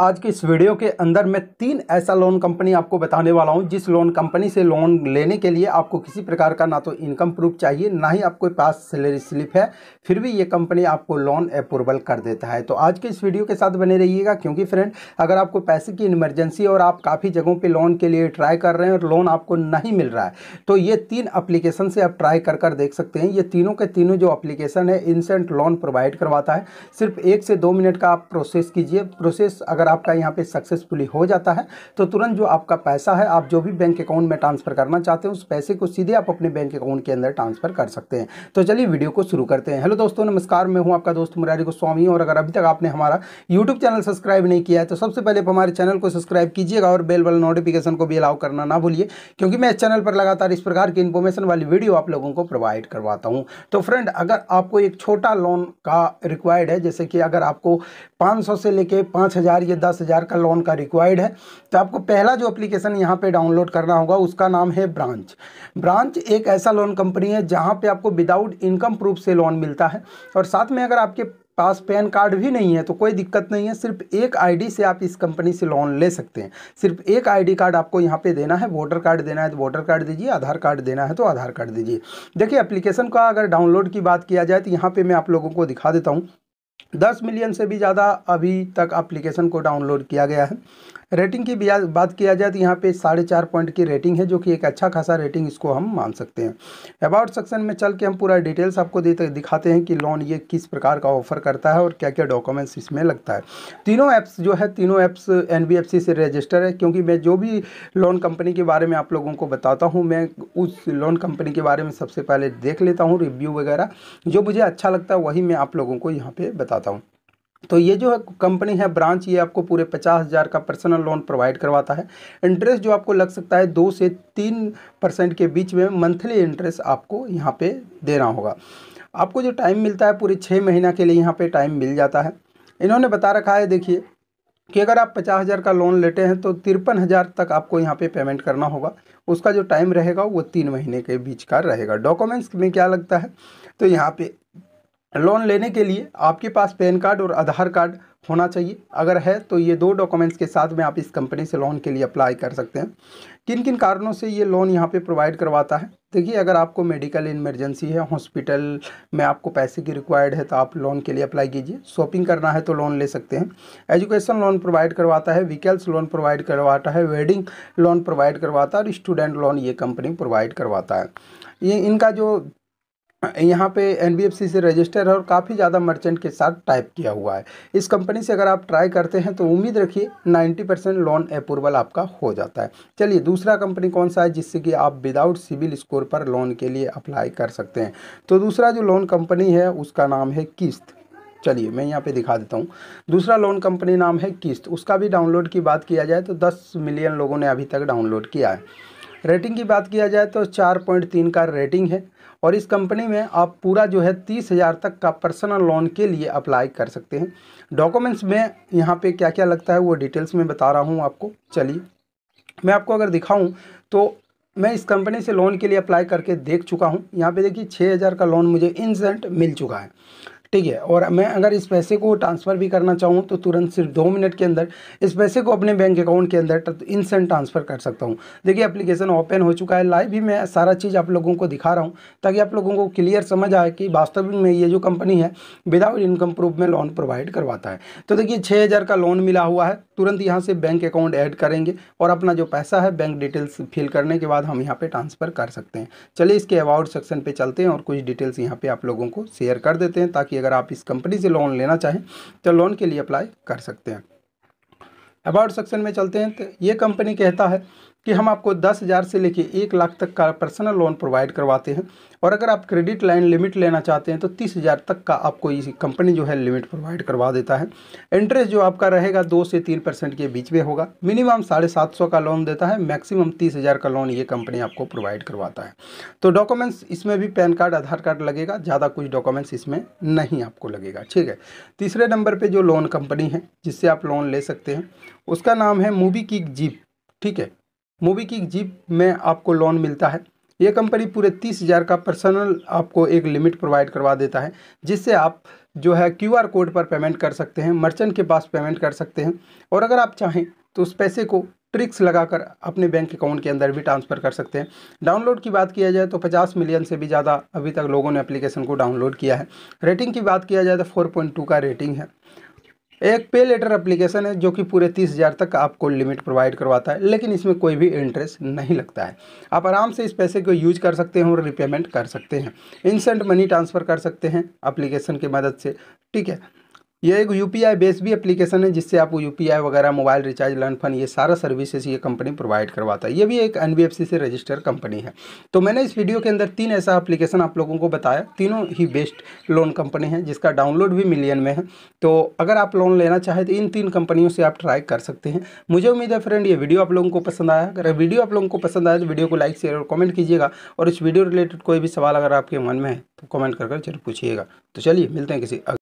आज के इस वीडियो के अंदर मैं तीन ऐसा लोन कंपनी आपको बताने वाला हूं जिस लोन कंपनी से लोन लेने के लिए आपको किसी प्रकार का ना तो इनकम प्रूफ चाहिए ना ही आपके पास सैलरी स्लिप है फिर भी ये कंपनी आपको लोन अप्रूवल कर देता है तो आज के इस वीडियो के साथ बने रहिएगा क्योंकि फ्रेंड अगर आपको पैसे की इमरजेंसी और आप काफ़ी जगहों पर लोन के लिए ट्राई कर रहे हैं और लोन आपको नहीं मिल रहा है तो ये तीन अप्लीकेशन से आप ट्राई कर कर देख सकते हैं ये तीनों के तीनों जो अप्लीकेशन है इंसेंट लोन प्रोवाइड करवाता है सिर्फ एक से दो मिनट का आप प्रोसेस कीजिए प्रोसेस अगर आपका यहाँ पे सक्सेसफुली हो जाता है तो तुरंत जो आपका पैसा है आप जो भी बैंक अकाउंट में ट्रांसफ़र करना चाहते हैं उस पैसे को सीधे आप अपने बैंक अकाउंट के अंदर ट्रांसफ़र कर सकते हैं तो चलिए वीडियो को शुरू करते हैं हेलो दोस्तों नमस्कार मैं हूँ आपका दोस्त मुरारी गोस्वामी और अगर अभी तक आपने हमारा यूट्यूब चैनल सब्सक्राइब नहीं किया है तो सबसे पहले हमारे चैनल को सब्सक्राइब कीजिएगा और बेल वाला नोटिफिकेशन को भी अलाउ करना ना भूलिए क्योंकि मैं इस चैनल पर लगातार इस प्रकार की इन्फॉर्मेशन वाली वीडियो आप लोगों को प्रोवाइड करवाता हूँ तो फ्रेंड अगर आपको एक छोटा लोन का रिक्वायर्ड है जैसे कि अगर आपको 500 से लेके 5000 या दस हज़ार का लोन का रिक्वायर्ड है तो आपको पहला जो एप्लीकेशन यहाँ पे डाउनलोड करना होगा उसका नाम है ब्रांच ब्रांच एक ऐसा लोन कंपनी है जहाँ पे आपको विदाउट इनकम प्रूफ से लोन मिलता है और साथ में अगर आपके पास पैन कार्ड भी नहीं है तो कोई दिक्कत नहीं है सिर्फ एक आईडी से आप इस कंपनी से लोन ले सकते हैं सिर्फ एक आईडी कार्ड आपको यहाँ पे देना है वोटर कार्ड देना है तो वोटर कार्ड दीजिए आधार कार्ड देना है तो आधार कार्ड दीजिए देखिए एप्लीकेशन का अगर डाउनलोड की बात किया जाए तो यहाँ पे मैं आप लोगों को दिखा देता हूँ दस मिलियन से भी ज़्यादा अभी तक एप्लीकेशन को डाउनलोड किया गया है रेटिंग की बात किया जाए तो यहाँ पे साढ़े चार पॉइंट की रेटिंग है जो कि एक अच्छा खासा रेटिंग इसको हम मान सकते हैं अबाउट सेक्शन में चल के हम पूरा डिटेल्स आपको देते दिखाते हैं कि लोन ये किस प्रकार का ऑफर करता है और क्या क्या डॉक्यूमेंट्स इसमें लगता है तीनों ऐप्स जो है तीनों ऐप्स एन से रजिस्टर है क्योंकि मैं जो भी लोन कंपनी के बारे में आप लोगों को बताता हूँ मैं उस लोन कंपनी के बारे में सबसे पहले देख लेता हूँ रिव्यू वगैरह जो मुझे अच्छा लगता है वही मैं आप लोगों को यहाँ पर बताता हूँ तो ये जो है कंपनी है ब्रांच ये आपको पूरे पचास हज़ार का पर्सनल लोन प्रोवाइड करवाता है इंटरेस्ट जो आपको लग सकता है दो से तीन परसेंट के बीच में मंथली इंटरेस्ट आपको यहाँ पे देना होगा आपको जो टाइम मिलता है पूरे छः महीना के लिए यहाँ पे टाइम मिल जाता है इन्होंने बता रखा है देखिए कि अगर आप पचास हज़ार का लोन लेते हैं तो तिरपन हज़ार तक आपको यहाँ पे पेमेंट करना होगा उसका जो टाइम रहेगा वो तीन महीने के बीच का रहेगा डॉक्यूमेंट्स में क्या लगता है तो यहाँ पे लोन लेने के लिए आपके पास पैन कार्ड और आधार कार्ड होना चाहिए अगर है तो ये दो डॉक्यूमेंट्स के साथ में आप इस कंपनी से लोन के लिए अप्लाई कर सकते हैं किन किन कारणों से ये लोन यहाँ पे प्रोवाइड करवाता है देखिए अगर आपको मेडिकल इमरजेंसी है हॉस्पिटल में आपको पैसे की रिक्वायर्ड है तो आप लोन के लिए अप्लाई कीजिए शॉपिंग करना है तो लोन ले सकते हैं एजुकेशन लोन प्रोवाइड करवाता है व्हीकल्स लोन प्रोवाइड करवाता है वेडिंग लोन प्रोवाइड करवाता है और स्टूडेंट लोन ये कंपनी प्रोवाइड करवाता है ये इनका जो यहाँ पे एन से रजिस्टर है और काफ़ी ज़्यादा मर्चेंट के साथ टाइप किया हुआ है इस कंपनी से अगर आप ट्राई करते हैं तो उम्मीद रखिए 90 परसेंट लोन अप्रूवल आपका हो जाता है चलिए दूसरा कंपनी कौन सा है जिससे कि आप विदाउट सिविल स्कोर पर लोन के लिए अप्लाई कर सकते हैं तो दूसरा जो लोन कंपनी है उसका नाम है किस्त चलिए मैं यहाँ पे दिखा देता हूँ दूसरा लोन कंपनी नाम है किस्त उसका भी डाउनलोड की बात किया जाए तो दस मिलियन लोगों ने अभी तक डाउनलोड किया है रेटिंग की बात किया जाए तो चार पॉइंट तीन का रेटिंग है और इस कंपनी में आप पूरा जो है तीस हज़ार तक का पर्सनल लोन के लिए अप्लाई कर सकते हैं डॉक्यूमेंट्स में यहाँ पे क्या क्या लगता है वो डिटेल्स में बता रहा हूँ आपको चलिए मैं आपको अगर दिखाऊँ तो मैं इस कंपनी से लोन के लिए अप्लाई करके देख चुका हूँ यहाँ पे देखिए छः हज़ार का लोन मुझे इंसेंट मिल चुका है ठीक है और मैं अगर इस पैसे को ट्रांसफ़र भी करना चाहूँ तो तुरंत सिर्फ दो मिनट के अंदर इस पैसे को अपने बैंक अकाउंट के अंदर इंस्टेंट ट्रांसफ़र कर सकता हूँ देखिए एप्लीकेशन ओपन हो चुका है लाइव भी मैं सारा चीज़ आप लोगों को दिखा रहा हूँ ताकि आप लोगों को क्लियर समझ आए कि वास्तविक में ये जो कंपनी है विदाउट इनकम प्रूफ में लोन प्रोवाइड करवाता है तो देखिए छः का लोन मिला हुआ है तुरंत यहाँ से बैंक अकाउंट ऐड करेंगे और अपना जो पैसा है बैंक डिटेल्स फिल करने के बाद हम यहाँ पे ट्रांसफ़र कर सकते हैं चलिए इसके अवार्ड सेक्शन पे चलते हैं और कुछ डिटेल्स यहाँ पे आप लोगों को शेयर कर देते हैं ताकि अगर आप इस कंपनी से लोन लेना चाहें तो लोन के लिए अप्लाई कर सकते हैं अबाउट सेक्शन में चलते हैं तो ये कंपनी कहता है कि हम आपको दस हज़ार से लेके एक लाख तक का पर्सनल लोन प्रोवाइड करवाते हैं और अगर आप क्रेडिट लाइन लिमिट लेना चाहते हैं तो तीस हज़ार तक का आपको इस कंपनी जो है लिमिट प्रोवाइड करवा देता है इंटरेस्ट जो आपका रहेगा दो से तीन परसेंट के बीच में होगा मिनिमम साढ़े सात सौ का लोन देता है मैक्सिमम तीस हज़ार का लोन ये कंपनी आपको प्रोवाइड करवाता है तो डॉक्यूमेंट्स इसमें भी पैन कार्ड आधार कार्ड लगेगा ज़्यादा कुछ डॉक्यूमेंट्स इसमें नहीं आपको लगेगा ठीक है तीसरे नंबर पर जो लोन कंपनी है जिससे आप लोन ले सकते हैं उसका नाम है मूवी की जीप ठीक है मोबी की जीप में आपको लोन मिलता है ये कंपनी पूरे तीस हज़ार का पर्सनल आपको एक लिमिट प्रोवाइड करवा देता है जिससे आप जो है क्यूआर कोड पर पेमेंट कर सकते हैं मर्चेंट के पास पेमेंट कर सकते हैं और अगर आप चाहें तो उस पैसे को ट्रिक्स लगाकर अपने बैंक अकाउंट के अंदर भी ट्रांसफ़र कर सकते हैं डाउनलोड की बात किया जाए तो 50 मिलियन से भी ज़्यादा अभी तक लोगों ने एप्लीकेशन को डाउनलोड किया है रेटिंग की बात किया जाए तो 4.2 का रेटिंग है एक पे लेटर एप्लीकेशन है जो कि पूरे तीस हज़ार तक आपको लिमिट प्रोवाइड करवाता है लेकिन इसमें कोई भी इंटरेस्ट नहीं लगता है आप आराम से इस पैसे को यूज कर सकते हैं और रिपेमेंट कर सकते हैं इंसेंट मनी ट्रांसफ़र कर सकते हैं अप्लीकेशन की मदद से ठीक है ये एक यू पी आई बेस भी एप्लीकेशन है जिससे आपको यू पी आई वगैरह मोबाइल रिचार्ज लर्न फन ये सारा सर्विसेज ये कंपनी प्रोवाइड करवाता है ये भी एक एन बी एफ सी से रजिस्टर कंपनी है तो मैंने इस वीडियो के अंदर तीन ऐसा एप्लीकेशन आप लोगों को बताया तीनों ही बेस्ट लोन कंपनी है जिसका डाउनलोड भी मिलियन में है तो अगर आप लोन लेना चाहें तो इन तीन कंपनियों से आप ट्राई कर सकते हैं मुझे उम्मीद है फ्रेंड ये वीडियो आप लोगों को पसंद आया अगर वीडियो आप लोगों को पसंद आया तो वीडियो को लाइक शेयर और कॉमेंट कीजिएगा और इस वीडियो रिलेटेड कोई भी सवाल अगर आपके मन में है तो कॉमेंट कर जरूर पूछिएगा तो चलिए मिलते हैं किसी